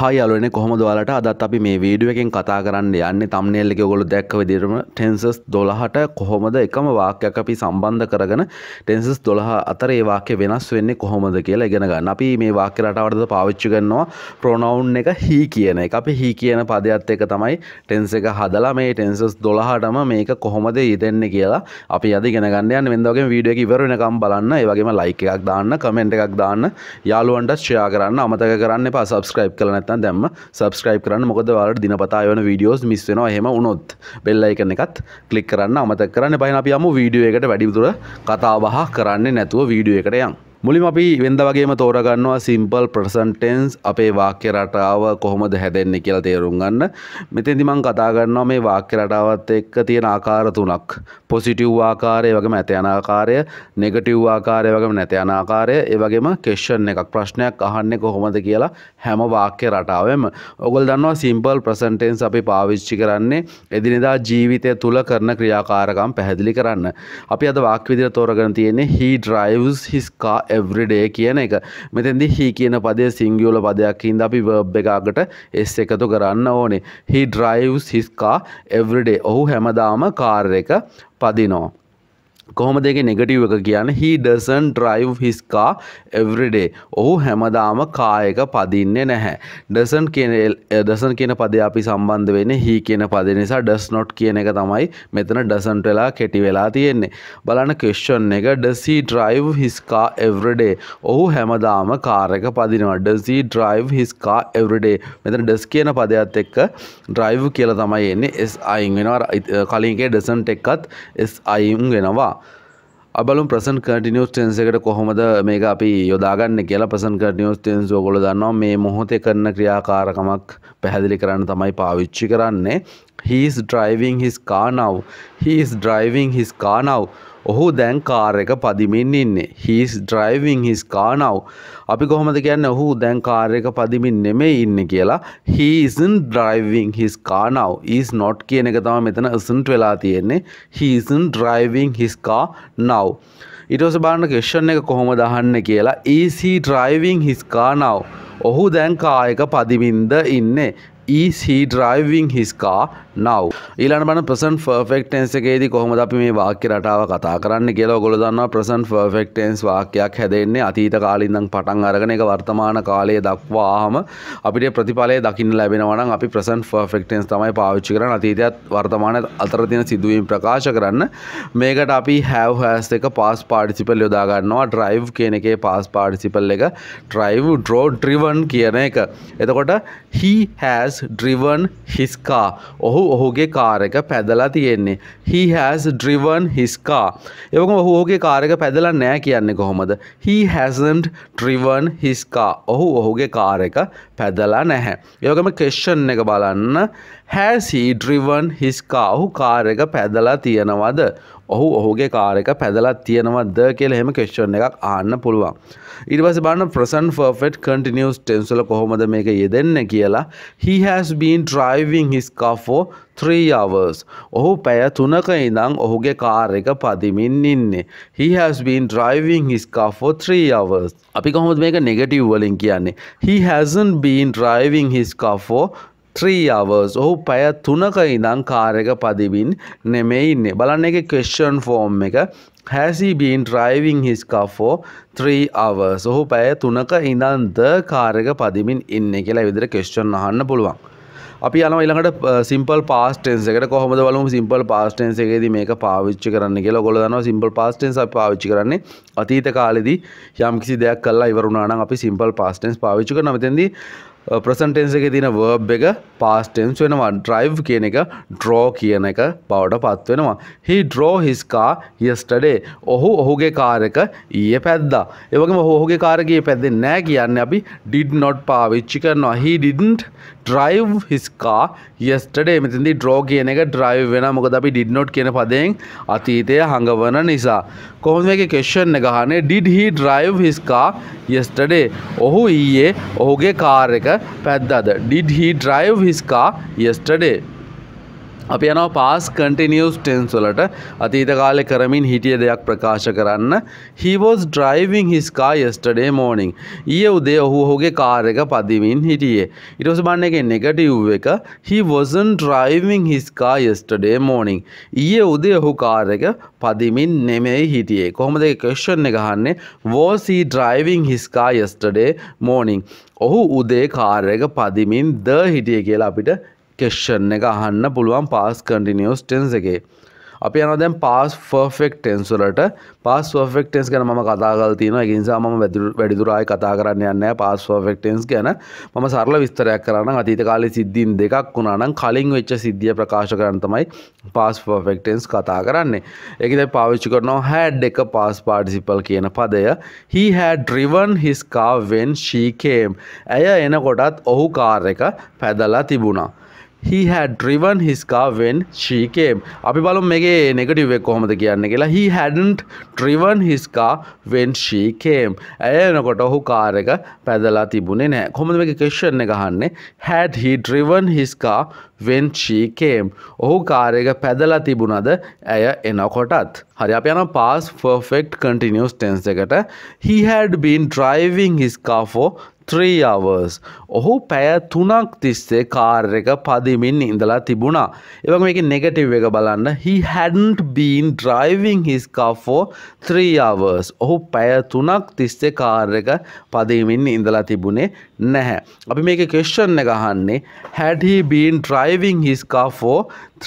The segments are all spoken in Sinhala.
හයලන කොහොමදවලට අදත් අපි මේ වීඩුවකින් කතා කරන්න යන්න තම්නෙල්ලි ගොලු දැක්ක විදිරම ටෙන්සස් දොළහට කොහොමද එකම වාක්‍යයක් අපි සම්බන්ධ කරගෙන ටෙන්සස් දොළහ අතර ඒවාක්‍ය වෙනස් වෙන්නේ කොහොමද කියලා ඉගෙනගන්න අපි මේ වාක්‍යරටවටද පාවිච්චි කරනවා ප්‍රොනවුන් එක හි කියන එක අපි හි කියන පදයක්ත් එක තමයි ටෙන්ස එක හදලා මේ ටෙන්සස් දොළහටම මේක කොහොමද ඉදෙන්න කියලා අපි අද ගෙනගන්න යන්න වෙදගේ වීඩිය ඉවරෙනකම් බලන්න ඒවගේම ලයික එකක් දාන්න කමෙන්ට් එකක් දාන්න යාළුවන්ට ශ්‍රයා කරන්න අමතක කරන්න පා සබස්ක්‍රයිබ් කලනැත නැත්තම් දැම්ම සබස්ක්‍රයිබ් කරන්න මොකද වලට දිනපතා යන වීඩියෝස් මිස් වෙනවා එහෙම වුණොත් බෙල් අයිකන් එකත් ක්ලික් කරන්න අමතක කරන්න බයින අපි යමු වීඩියෝ එකට වැඩිදුර කතා බහ කරන්නේ නැතුව වීඩියෝ එකට යමු මුලින් අපි වෙන්ද වගේම තෝරගන්නවා සිම්පල් ප්‍රසන්ටෙන්ස් අපේ වාක්‍ය රටාව කොහොමද හැදෙන්නේ කියලා තේරුම් ගන්න. මෙතෙන්දි මම කතා කරනවා මේ වාක්‍ය රටාවත් එක්ක තියෙන ආකාර තුනක්. පොසිටිව් ආකාරය, වගේම ඇත යන ආකාරය, නෙගටිව් ආකාරය, වගේම නැත යන ආකාරය, ඒ වගේම ක්වෙස්චන් එකක් ප්‍රශ්නයක් අහන්නේ කොහොමද කියලා හැම වාක්‍ය රටාවෙම. ඔයගොල්ලෝ දන්නවා සිම්පල් ප්‍රසන්ටෙන්ස් අපි පාවිච්චි කරන්නේ එදිනෙදා ජීවිතය තුල කරන ක්‍රියාකාරකම් පැහැදිලි කරන්න. අපි අද වාක්‍ය විදිහට තෝරගෙන තියෙන්නේ he drives his car everyday කියන එක මෙතැදි හි කියන පදේ සිංගියල පදයක් හින්ද අපි වබ් එකකට එස් එකතු කරන්න ඕනේ හි ඩ්‍රයිවස් හිස්කා එවරිඩේ ඔහු හැමදාම කාර් එක පදිනෝ කොහොම දෙක නෙගටව් එක කියන්න හිඩර්සන් ට්‍රයිව් හිස්කා එවරිඩේ ඔහු හැමදාම කායක පදින්නේ නැහැ ඩසන් කියන දසන් කියන පද අපි සම්බන්ධ වෙන හි කියන පද නිසා ඩස් නොට් කියන එක තමයි මෙතන ඩසන්ට වෙලා කෙටි වෙලා තියෙන්නේ බලන්න ක්‍රෂන් එක ඩසි ට්‍රයිව් හිස්කා එවරිඩේ ඔහු හැමදාම කාරක පදිනවා ඩසි ට්‍රයිව් හිස්කා එවරිඩේ මෙතන ඩස් කියන පදයක්ත් එක්ක ඩ්‍රයිව් කියලා තමයි එන්නේ එස් අයින් වෙනවා කලින්ගේ ඩසන්ට එක්කත් එස් අයිම් වෙනවා අබලු ප්‍රසන් කටිනිියස් ටෙන්සකට කොහොමද මේක අපි යොදාගන්න කියලා ප්‍රසන් කටිනිියස් ටෙන්ස් ෝගොල දන්නවා මේ මොහොතේ කරන ක්‍රියාකාරකමක් පැහැදිලි කරන්න තමයි පාවිච්චි කරන්නේ he's driving his car now he's driving his car now ඔහු දැන් කාර් එක පදිමින් ඉන්නේ හිස් ඩ්‍රයිවිං හිස් කානව් අපි කොහොමද කියන්න ඔහු දැන් කාර් එක පදිමින් නෙමේ ඉන්න කියලා හිසන් ඩ්‍රයිවිං හිස් කානව් ඊස් නොට් කියන එක තම මෙතන අසන්ට් වෙලා තියෙන්නේ හිසන් ඩ්‍රයිවිං හිස් කා නව් ඉටෝස බාන්න ක්‍රෂන් එක කොහොම දහන්න කියලා ඊසි ඩ්‍රයිවිං හිස් කානව් ඔහු දැන් කායක පදිමින්ද ඉන්නේ is he driving his car now ඊළඟ බණ present perfect tense එකේදී කොහොමද අපි මේ වාක්‍ය රටාව කතා කරන්න කියලා ඔයගොල්ලෝ දන්නවා present perfect tense වාක්‍යයක් හැදෙන්නේ අතීත කාලේ ඉඳන් පටන් අරගෙන ඒක වර්තමාන කාලයේ දක්වාම අපිට ප්‍රතිඵලය දකින්න ලැබෙනවා නම් අපි present perfect tense තමයි පාවිච්චි කරන්නේ අතීතයත් වර්තමානයත් අතර තියෙන සිදුවීම් ප්‍රකාශ කරන්න මේකට අපි have has එක past participle යොදා ගන්නවා drive කියන එකේ past participle එක drive draw driven කියන එක එතකොට he has driven his car. ඔහු ඔහුගේ කාර් එක පැදලා තියෙන්නේ. He has driven his car. එවකම ඔහු ඔහුගේ කාර් එක පැදලා නැහැ කියන්නේ කොහොමද? He hasn't driven his car. ඔහු ඔහුගේ කාර් එක පැදලා නැහැ. එවකම question එක බලන්න. Has he driven his car? ඔහු කාර් එක පැදලා තියනවද? ඔහු ඔහුගේ කාරක පැදලා තියෙනවද කියල හෙම කෙස්්චන එකක් ආන්න පුළුවන්. ඉරිවස බන්න ප්‍රසන් ෆර්ෆෙට් කටිනිියස් ටෙන්සල කොහොමද මේක යෙදෙන්න කියලා හිහැස්බීන් ට්‍රයිවිං හිස්කාෆෝ 3hours ඔහු පැය තුනක ඉඳං ඔහුගේ කාර එක පදිමින් ඉන්නේ. He has been driving his car for 3 hours. අපි කොහොමද මේක නෙගටිව් වලින් කියන්නේ. He hasn't been driving his car for ත්‍රීවර්ස් ඔහු පැය තුනක ඉඳං කාරක පදිවින් නෙමෙයි ඉන්නේ බලන්න එක කෙස්්ෂන් ෆෝම් එක හැසිබීන් ට්‍රයිවිං හිස්කා ෆෝ ත්‍රීවර්ස් ඔහු පැය තුනක ඉඳන්ද කාරක පදිමින් ඉන්න කියලා විදිර කෙස්්චන් අහන්න පුළුවන් අපි යන ඉළඟට සිම්පල් පාස්ටෙන්න්ස එකට කොහොමද වලුම් සිම්පල් පාස්ටෙන්න්ස එකෙද මේක පාවිච්චි කරන්න කියලා ගොල දන සිම්පල් පාස්ටෙන්න්ස් පාවිච්චි කරන්නේ අතීත කාලෙදී යම් කිසි දෙයක් කල්ලා ඉවරුණාන අපි සිම්පල් පාස්ටෙන්ස් පාවිච්චි කරන මෙතෙදී ප්‍රසන්ටෙන්න්සක තින වර්බ් එක පාස්ටෙන්ස් වෙනවා ඩ්‍රයිව් කියන එක ඩ්‍රෝ කියන එක බවට පත්වෙනවා. හි ඩ්‍රෝ හිස්කා යස්ටඩේ ඔහු ඔහුගේ කාරක ඊය පැද්දා. ඒවගේ ඔහුගේ කාරකයේ පැද්දෙන් නෑ කියන්න අපි ඩිඩ් නොට් පාවිච්චි කරනවා හි ඩිඩන්ට් ඩ්‍රයිව් හිස්කා යස්ටඩේ මෙතිදි ඩ්‍රෝ කියන එක ඩ්‍රයිව් වෙන මොකද අපි ඩිඩ් නොට් කියන පදයෙන් අතීතය හඟවන නිසා. කොහොම මේ කෙෂන් ගහනේ ඩිඩ් හි ඩ්‍රයිව් හිස්කා යස්ටඩේ ඔහු ඊයේ ඔහුගේ කාරක Did he drive his car yesterday? අපි යනවා පාස් කටිනියස් ටෙන්ස් වලට අතීත කාලේ කරමින් හිටිය දෙයක් ප්‍රකාශ කරන්න he was driving his car yesterday morning ඊයේ උදේ ඔහු ඔහුගේ කාර් එක පදිමින් හිටියේ ඊට පස්සේ බලන්න එකේ නෙගටිව් එක he wasn't driving his car yesterday morning ඊයේ උදේ ඔහු කාර් එක පදිමින් නෙමෙයි හිටියේ කොහොමද ඒ ක්වෙස්චන් එක අහන්නේ was he driving his car yesterday morning ඔහු උදේ කාර් එක පදිමින් ද හිටියේ කියලා අපිට කෙෂ්ෂන් එක අහන්න පුළුවන් පාස් කටිනිියස් ටෙන්ස එකේ අපි යන දැන් පාස් ෆර්ෆෙක් ටෙන්සුලට පාස් ෆෙක් ටෙන්ස් ගැන ම කතාගල් තියෙන එකනිසා ම වැඩිදුරායි කතා කරන්න යන්න පාස් ෆෙක් ටෙන්ස් ගැන ම සරල විස්තරයක් කරන්න අතීත කාලෙ සිද්ධීන් දෙකක් වුණනම් කලින් වෙච්ච සිද්ධිය ප්‍රකාශ කරනතමයි පාස් ෆෙක් ටෙන්ස් කතා කරන්නේ එකද පාවිච්චි කරනවා හැඩ් එක පාස් පාටිසිපල් කියන පදය හි හැඩ් රිවන් හිස්කා වෙන් ශීකේම් ඇය එනකොටත් ඔහු කාර් එක පැදලා තිබුණා he had driven his car when she came අපි බලමු මේකේ negative එක කොහොමද කියන්නේ කියලා he hadn't driven his car when she came ඇය එනකොට ඔහු කාර් එක පැදලා තිබුණේ නැහැ කොහොමද මේකේ question එක අහන්නේ had he driven his car when she came ඔහු කාර් එක පැදලා තිබුණද ඇය එනකොටත් හරි අපි යනවා past perfect continuous tense එකට he had been driving his car for 3 hours. ඔහු පැය 3ක් තිස්සේ කාර් එක පදිමින් ඉඳලා තිබුණා. ඒ වගේම මේකේ නෙගටිව් එක බලන්න he hadn't been driving his car for 3 hours. ඔහු පැය 3ක් තිස්සේ කාර් එක පදිමින් ඉඳලා තිබුණේ නැහැ. අපි මේකේ question එක අහන්නේ had he been driving his car for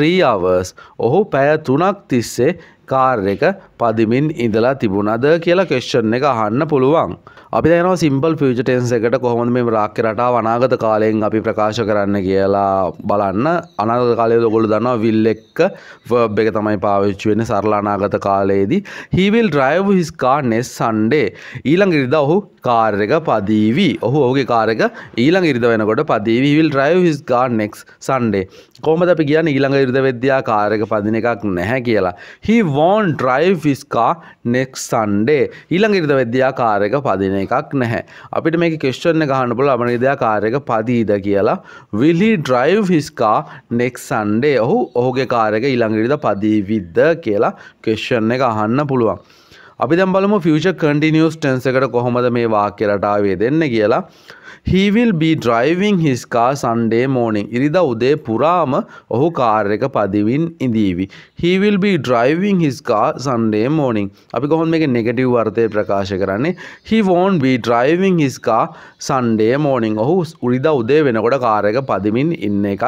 3 hours. ඔහු පැය 3ක් තිස්සේ කාර් එක පදිමින් ඉඳලා තිබුණද කියලා කෙස්්චන් එක අහන්න පුළුවන් අපි දන සිම්පල් ෆිජටන්ස එකට කොහොම මේ රාක්්‍ය රටා වනාගත කාලයෙන් අපි ප්‍රකාශ කරන්න කියලා බලන්න අනාගත කාලය දොගොළු දන්නවා විල් එක්ක ෆබ් එක තමයි පාවිච්චි වෙන සරලානාගත කාලයේදී හිවිල් ඩ්‍රයිව හිස්කා නෙස් සන්ඩේ ඊළඟ ඉරිද ඔහු කාර් එක පදීවී ඔහු ඔහුගේ කාරක ඊළඟ ඉරිද වෙනකොට පදීවිවිල් ඩ්‍රයිව හිස්කා නෙක්ස් සන්ඩේ කොමද අපි කියන්න ඊළඟ ඉරිද වෙද්‍යා කාරක පදින එකක් නැහැ කියලා හිවා වෝන් ඩ්‍රයිව් විස්කා නෙක් සන්ඩේ ඊළඟ ඉරිද වෙද්‍යා කාරයක පදින එකක් නැහැ අපිට මේ කෙස්්චන ගහන්න පුල අපන ඉදයා කාරයක පදීද කියලා විලි ඩ්‍රයිව් හිස්කා නෙක් සන්ඩේ ඔහු ඔහුගේ කාරයක ඉළඟිරිද පදීවිද්ද කියලා කෙස්්ෂණ එක අහන්න පුළුවන් අපි දැම් බලම ෆිෂ කටිනිියස් ටන්සකට කොහොමද මේ වාක්‍යරටාවේ දෙන්න කියලා he will be driving his car Sunday morning. ඉරිදා උදේ පුරාම ඔහු කාර් එක පදිවින් ඉඳීවි. He will be driving his car Sunday morning. අපි කොහොමද මේක නෙගටිව් අර්ථය ප්‍රකාශ කරන්නේ? He won't be driving his car Sunday morning. ඔහු ඉරිදා උදේ වෙනකොට කාර් එක පදිමින් ඉන්න එකක්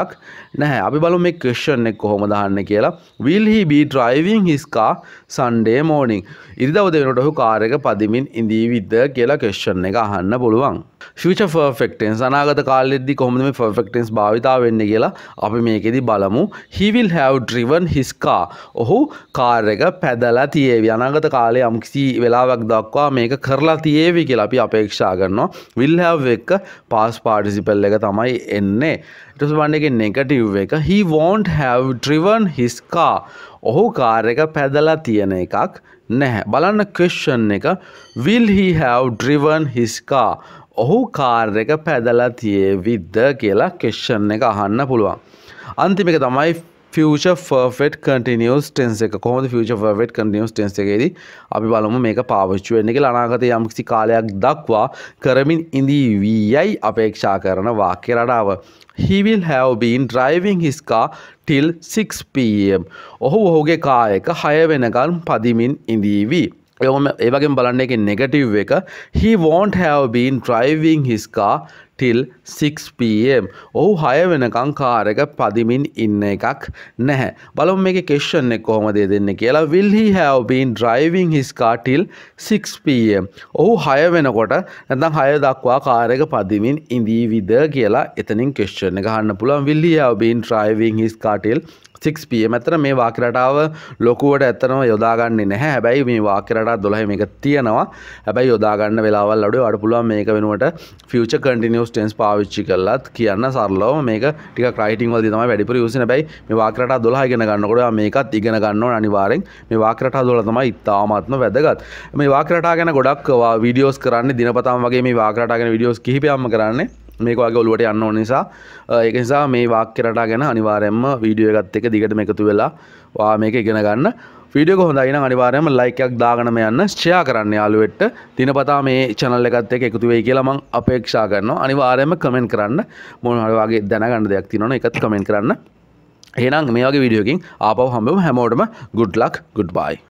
නැහැ. අපි බලමු මේ question එක කොහොමද අහන්නේ කියලා. Will he be driving his car Sunday morning? ඉරිදා උදේ වෙනකොට ඔහු කාර් එක පදිමින් ඉඳීවිද කියලා question එක අහන්න පුළුවන්. Future ෆර්ෆෙක්ටෙන්ස් අනාගත කාලෙද්දි කොහොමද මේ ෆර්ෆෙක්ටෙන්ස් භාවිතා වෙන්නේ කියලා අපි මේකෙදි බලමු he will have driven his car ඔහු කාර් එක පැදලා තියේවි අනාගත කාලේ යම් කිසි වෙලාවක් දක්වා මේක කරලා තියේවි කියලා අපි අපේක්ෂා කරනවා will have එක past participle එක තමයි එන්නේ ඊට පස්සේ බලන්න එකේ negative එක he won't have driven his car ඔහු කාර් එක පැදලා තියෙන එකක් නැහැ බලන්න question එක will he have driven his car ඔහු කාර් එක පැදලා තියේවිද්ද කියලා කෙෂ්ෂන් එක අහන්න පුළුවන්. අන්තිමක තමයි ෆච ෆෙට් කටිනිියස් ටෙන්ස එක කොහොද ෆච ෆෙට් කටිනිියස් ටෙන්ස එකෙද අපි බලමු මේක පාවිච්චුවෙන් එක ලනාගත යම්කිසි කාලයක් දක්වා කරමින් ඉඳී වීයයි අපේක්ෂා කරන වාක්‍ය රඩාව. හිවිල් හැවබීන් ඩ්‍රයිවිං හිස්කා ටිල් 6pm ඔහු ඔහුගේ කායක හය වෙනකල් පදිමින් ඉඳීවී. එම ඒවගේ බලන්න එක නෙගටව් එක he won't have been driving his car till 6pm ඔහු හය වෙනකං කාරක පදිමින් ඉන්න එකක් නැහැ බලම් මේ කෙෂ්ෂන් එක කොහොම දේ දෙන්න කියලා will he have been driving his car till 6pm ඔහු හය වෙනකොට නැතම් හය දක්වා කාරක පදිමින් ඉඳීවිද කියලා එතනින් කෙෂ්ෂන ගහන්න පුළුවන් will he have been driving his car till 6පම ඇතර මේ වාකරටාව ලොකුවට ඇතනම යොදාගන්නේ නැහැ හැබැයි මේ වාකරටා දොළහ මේක තියෙනවා හැබැයි යොදාගන්න වෙලාවල් අඩු අඩ පුළුවන් මේක වෙනුවට ෆිච කටිනිියස් ටෙන්ස් පාවිච්චි කල්ලත් කියන්න සරලෝ මේක ටික ක්‍රයිටිං වල තම වැඩිපුර යුසන බැයි මේ වාකරටා දොලා ගෙන ගන්නකොට මේකත් ඉගෙන ගන්න අනිවාරෙන් මේ වාකරටා දොල තමයි ඉතාමත්ම වැදගත් මේ වාකරටා ගැන ගොඩක් වීඩියෝස් කරන්නේ දිනපතම් වගේ මේ වාකරටාගෙන විඩියෝස් කිහිපයම්ම කරන්නේ මේක වගේ ඔලුවට යන්න ඕන නිසා ඒක නිසා මේ වාක්‍ය රටා ගැන අනිවාර්යයෙන්ම වීඩියෝ එකත් එක්ක දිගටම එකතු වෙලා වා මේක ඉගෙන ගන්න වීඩියෝ එක හොඳයි නම් අනිවාර්යයෙන්ම ලයික් එකක් දාගෙනම යන්න ෂෙයා කරන්න යාළුවෙට දිනපතා මේ channel එකත් එක්ක එකතු වෙයි කියලා මම අපේක්ෂා කරනවා අනිවාර්යයෙන්ම කමෙන්ට් කරන්න මොන හරි වගේ දැනගන්න දෙයක් තියෙනවනම් ඒකත් කමෙන්ට් කරන්න එහෙනම් මේ වගේ වීඩියෝ එකකින් ආපහු හම්බෙමු හැමෝටම good luck goodbye